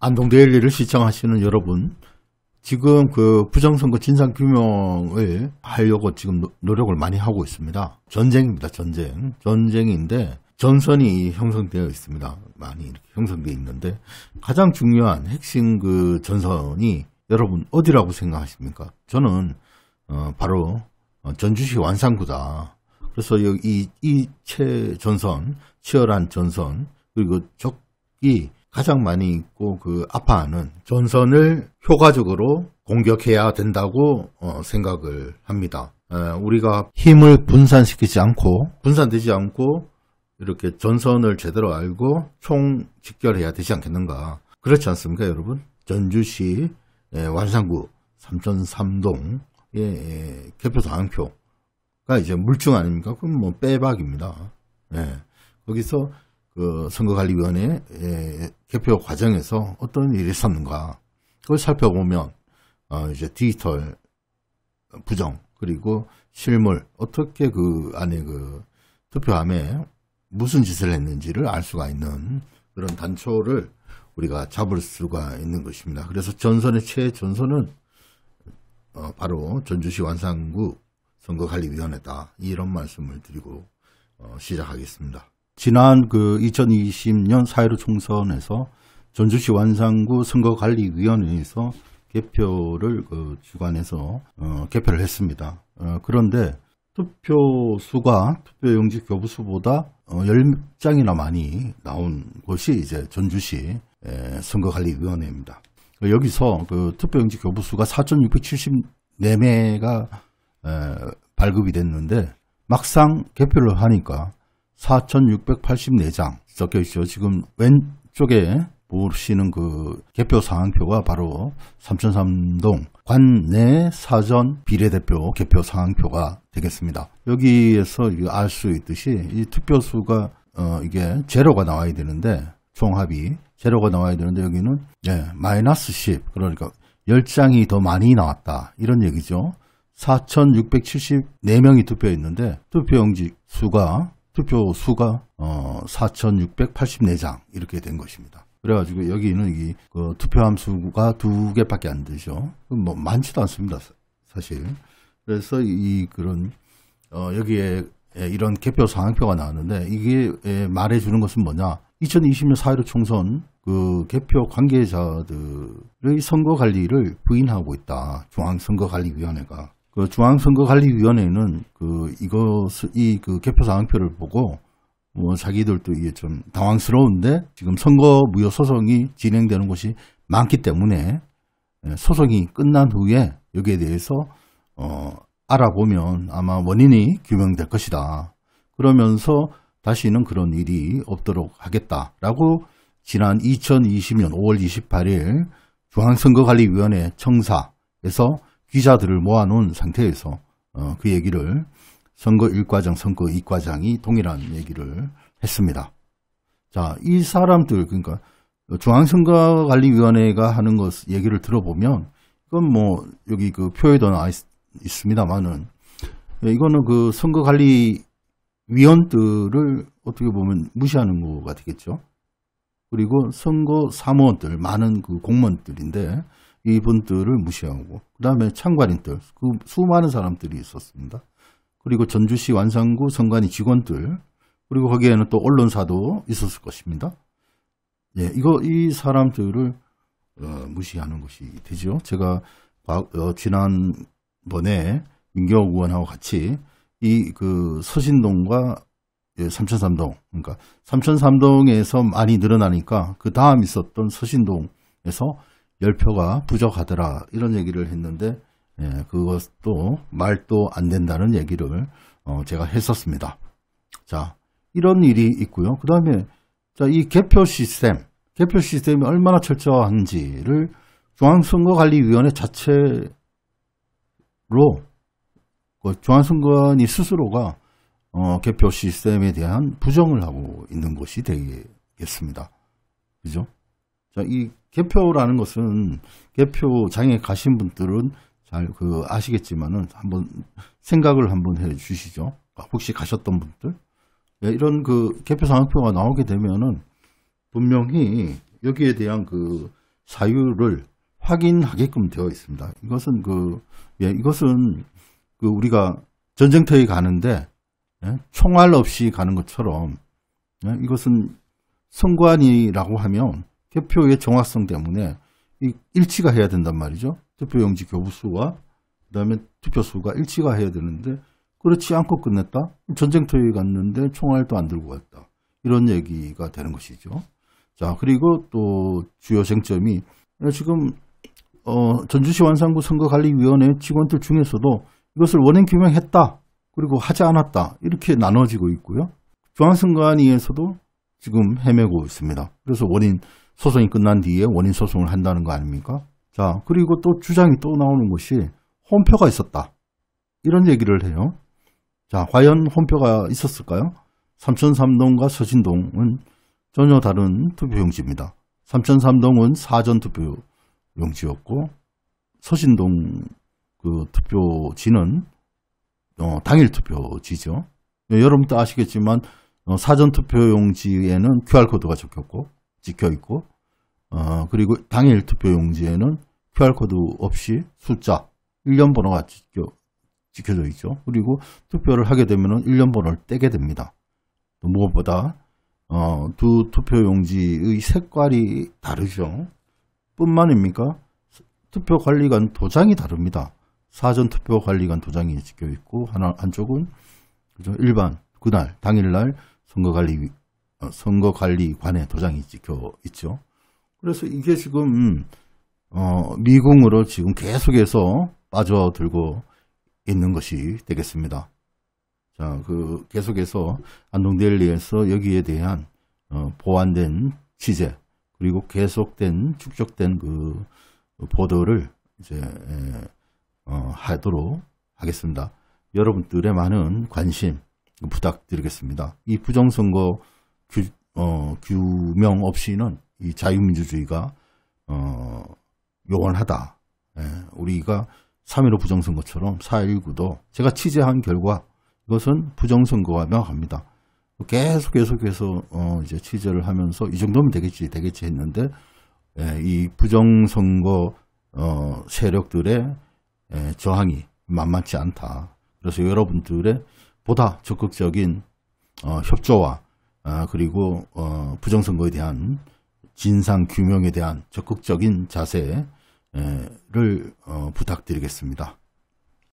안동 데일리를 시청하시는 여러분 지금 그 부정선거 진상규명을 하려고 지금 노력을 많이 하고 있습니다. 전쟁입니다. 전쟁. 전쟁인데 전선이 형성되어 있습니다. 많이 이렇게 형성되어 있는데 가장 중요한 핵심 그 전선이 여러분 어디라고 생각하십니까? 저는 어 바로 어, 전주시 완산구다. 그래서 이이최 전선 치열한 전선 그리고 적기 가장 많이 있고 그 아파하는 전선을 효과적으로 공격해야 된다고 어, 생각을 합니다. 에, 어, 우리가 힘을 분산시키지 않고 분산되지 않고 이렇게 전선을 제대로 알고 총 직결해야 되지 않겠는가 그렇지 않습니까 여러분 전주시 에, 예, 완산구 삼천삼동 예, 개표소 항표가 이제 물증 아닙니까 그럼 뭐 빼박입니다 예, 거기서 그 선거관리위원회 의 예, 개표 과정에서 어떤 일이 있었는가 그걸 살펴보면 어 이제 디지털 부정 그리고 실물 어떻게 그 안에 그 투표함에 무슨 짓을 했는지를 알 수가 있는 그런 단초를 우리가 잡을 수가 있는 것입니다. 그래서 전선의 최전선은 어 바로 전주시 완산구 선거관리위원회다 이런 말씀을 드리고 어 시작하겠습니다. 지난 그 2020년 사회로 총선에서 전주시 완산구 선거관리위원회에서 개표를 그 주관해서 어, 개표를 했습니다. 어, 그런데 투표 수가 투표용지 교부수보다 어, 10장이나 많이 나온 곳이 이제 전주시 에, 선거관리위원회입니다. 여기서 그 투표용지 교부수가 4,674매가 발급이 됐는데 막상 개표를 하니까 4684장 적혀 있죠. 지금 왼쪽에 보시는 그 개표 상황표가 바로 삼천삼동 관내 사전 비례대표 개표 상황표가 되겠습니다. 여기에서 알 수 있듯이 이 투표수가 어 이게 제로가 나와야 되는데 총합이 제로가 나와야 되는데 여기는 예, 마이너스 10 그러니까 10장이 더 많이 나왔다 이런 얘기죠. 4674명이 투표했는데 투표용지 수가 투표 수가 어 4,684장 이렇게 된 것입니다. 그래가지고 여기는 이그 투표함 수가 두 개밖에 안 되죠. 뭐 많지도 않습니다. 사실. 그래서 이 그런 어 여기에 이런 개표 상황표가 나왔는데 이게 말해주는 것은 뭐냐? 2020년 사일로 총선 그 개표 관계자들의 선거 관리를 부인하고 있다. 중앙선거관리위원회가. 그 중앙선거관리위원회는 그 이것 이그 개표 사항표를 보고 뭐 자기들도 이게 좀 당황스러운데 지금 선거 무효 소송이 진행되는 곳이 많기 때문에 예, 소송이 끝난 후에 여기에 대해서 어 알아보면 아마 원인이 규명될 것이다. 그러면서 다시는 그런 일이 없도록 하겠다라고 지난 2020년 5월 28일 중앙선거관리위원회 청사에서 기자들을 모아놓은 상태에서 어, 그 얘기를 선거 1과장, 선거 2과장이 동일한 얘기를 했습니다. 자, 이 사람들, 그러니까 중앙선거관리위원회가 하는 것 얘기를 들어보면 이건 뭐 여기 그 표에도 나와 있, 습니다만은 이거는 그 선거관리위원들을 어떻게 보면 무시하는 것같겠죠 그리고 선거 사무원들 많은 그 공무원들인데 이분들을 무시하고 그다음에 창관인들 그 수많은 사람들이 있었습니다. 그리고 전주시 완산구 선관위 직원들 그리고 거기에는 또 언론사도 있었을 것입니다. 예, 이거 이 사람들을 어, 무시하는 것이 되죠. 제가 어, 지난번에 민경 욱 의원하고 같이 이 그 서신동과 예, 삼천삼동 그러니까 삼천삼동에서 많이 늘어나니까 그 다음 있었던 서신동에서 열표가 부족하더라 이런 얘기를 했는데 예, 그것도 말도 안 된다는 얘기를 어, 제가 했었습니다. 자 이런 일이 있고요. 그 다음에 자이 개표 시스템 개표 시스템이 얼마나 철저한지를 중앙선거관리위원회 자체로 그중앙선거관이 스스로가 어, 개표 시스템에 대한 부정을 하고 있는 것이 되겠습니다. 그죠? 이 개표라는 것은 개표장에 가신 분들은 잘 그 아시겠지만은 한번 생각을 한번 해 주시죠. 아, 혹시 가셨던 분들 예, 이런 그 개표 상황표가 나오게 되면은 분명히 여기에 대한 그 사유를 확인하게끔 되어 있습니다. 이것은 그 예, 이것은 그 우리가 전쟁터에 가는데 예, 총알 없이 가는 것처럼 예, 이것은 선관이라고 하면 개표의 정확성 때문에 일치가 해야 된단 말이죠. 투표용지 교부수와 그다음에 투표수가 일치가 해야 되는데 그렇지 않고 끝냈다. 전쟁터에 갔는데 총알도 안 들고 갔다. 이런 얘기가 되는 것이죠. 자 그리고 또 주요 쟁점이 지금 어, 전주시 완산구 선거관리위원회 직원들 중에서도 이것을 원인 규명했다 그리고 하지 않았다 이렇게 나눠지고 있고요. 중앙선관위에서도 지금 헤매고 있습니다. 그래서 원인 소송이 끝난 뒤에 원인 소송을 한다는 거 아닙니까? 자 그리고 또 주장이 또 나오는 것이 혼표가 있었다. 이런 얘기를 해요. 자 과연 혼표가 있었을까요? 삼천삼동과 서진동은 전혀 다른 투표용지입니다. 삼천삼동은 사전 투표용지였고 서진동 그 투표지는 어, 당일 투표지죠. 네, 여러분도 아시겠지만 어, 사전 투표용지에는 QR코드가 적혔고 찍혀 있고 어, 그리고 당일 투표 용지에는 QR코드 없이 숫자 1년 번호가 찍혀, 져 있죠. 그리고 투표를 하게 되면 1년 번호를 떼게 됩니다. 무엇보다 어, 두 투표 용지의 색깔이 다르죠. 뿐만입니까? 투표관리관 도장이 다릅니다. 사전투표관리관 도장이 찍혀 있고 하나 한쪽은 일반 그날 당일날 선거관리 어, 선거관리관의 도장이 찍혀 있죠. 그래서 이게 지금 어, 미궁으로 지금 계속해서 빠져들고 있는 것이 되겠습니다. 자, 그 계속해서 안동데일리에서 여기에 대한 어, 보완된 취재 그리고 계속된 축적된 그 보도를 이제 에, 어, 하도록 하겠습니다. 여러분들의 많은 관심 부탁드리겠습니다. 이 부정선거 규, 어, 규명 없이는 이 자유민주주의가 어, 요원하다. 예, 우리가 3.15 부정선거처럼 4.19도 제가 취재한 결과 이것은 부정선거가 명합니다 계속 계속해서 어, 이제 취재를 하면서 이 정도면 되겠지 되겠지 했는데 예, 이 부정선거 어, 세력들의 예, 저항이 만만치 않다. 그래서 여러분들의 보다 적극적인 어, 협조와 아, 그리고 어, 부정선거에 대한 진상 규명에 대한 적극적인 자세를 어, 부탁드리겠습니다.